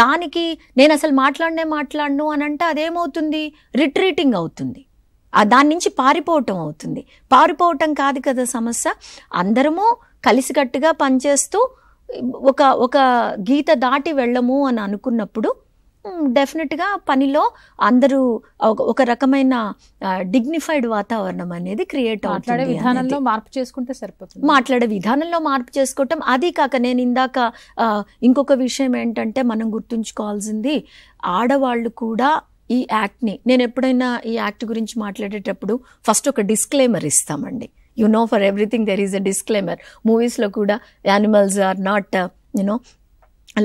దానికి నేను అసలు మాట్లాడనే మాట్లాడను అని అంటే అదేమవుతుంది రిట్రీటింగ్ అవుతుంది దాని నుంచి పారిపోవటం అవుతుంది పారిపోవటం కాదు కదా సమస్య అందరము కలిసికట్టుగా పనిచేస్తూ ఒక ఒక గీత దాటి వెళ్ళము అని అనుకున్నప్పుడు డెఫినెట్గా పనిలో అందరూ ఒక రకమైన డిగ్నిఫైడ్ వాతావరణం అనేది క్రియేట్ అవుతుంది విధానంలో మార్పు చేసుకుంటే సరిపోతుంది మాట్లాడే విధానంలో మార్పు చేసుకోవటం అది కాక నేను ఇందాక ఇంకొక విషయం ఏంటంటే మనం గుర్తుంచుకోవాల్సింది ఆడవాళ్ళు కూడా ఈ యాక్ట్ని నేను ఎప్పుడైనా ఈ యాక్ట్ గురించి మాట్లాడేటప్పుడు ఫస్ట్ ఒక డిస్క్లైమర్ ఇస్తామండి you know for everything there is a disclaimer మూవీస్లో కూడా animals are not you know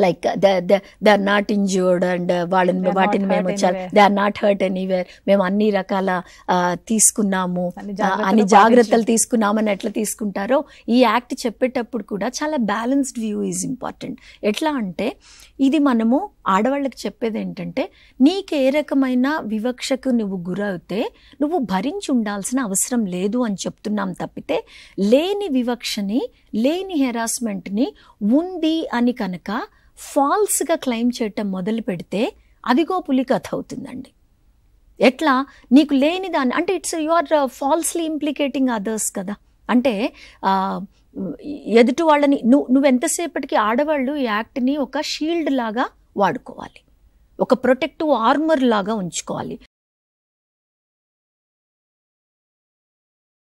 like they the are not injured and వాళ్ళని వాటిని మేము they are not hurt anywhere మేము అన్ని రకాల తీసుకున్నాము అన్ని జాగ్రత్తలు తీసుకున్నామని ఎట్లా తీసుకుంటారో ఈ యాక్ట్ చెప్పేటప్పుడు కూడా చాలా బ్యాలెన్స్డ్ వ్యూ ఈజ్ ఇంపార్టెంట్ ఎట్లా అంటే ఇది మనము ఆడవాళ్ళకి చెప్పేది ఏంటంటే నీకు ఏ రకమైన వివక్షకు నువ్వు గురవుతే నువ్వు భరించి ఉండాల్సిన అవసరం లేదు అని చెప్తున్నాం తప్పితే లేని వివక్షని లేని హెరాస్మెంట్ని ఉంది అని కనుక ఫాల్స్గా క్లెయిమ్ చేయటం మొదలు పెడితే అదిగో పులి కథ అవుతుందండి ఎట్లా నీకు లేని దాన్ని అంటే it's you are falsely implicating others కదా అంటే ఎదుటి వాళ్ళని నువ్వు నువ్వెంతసేపటికి ఆడవాళ్ళు ఈ యాక్ట్ని ఒక షీల్డ్ లాగా వాడుకోవాలి ఒక ప్రొటెక్టివ్ ఆర్మర్ లాగా ఉంచుకోవాలి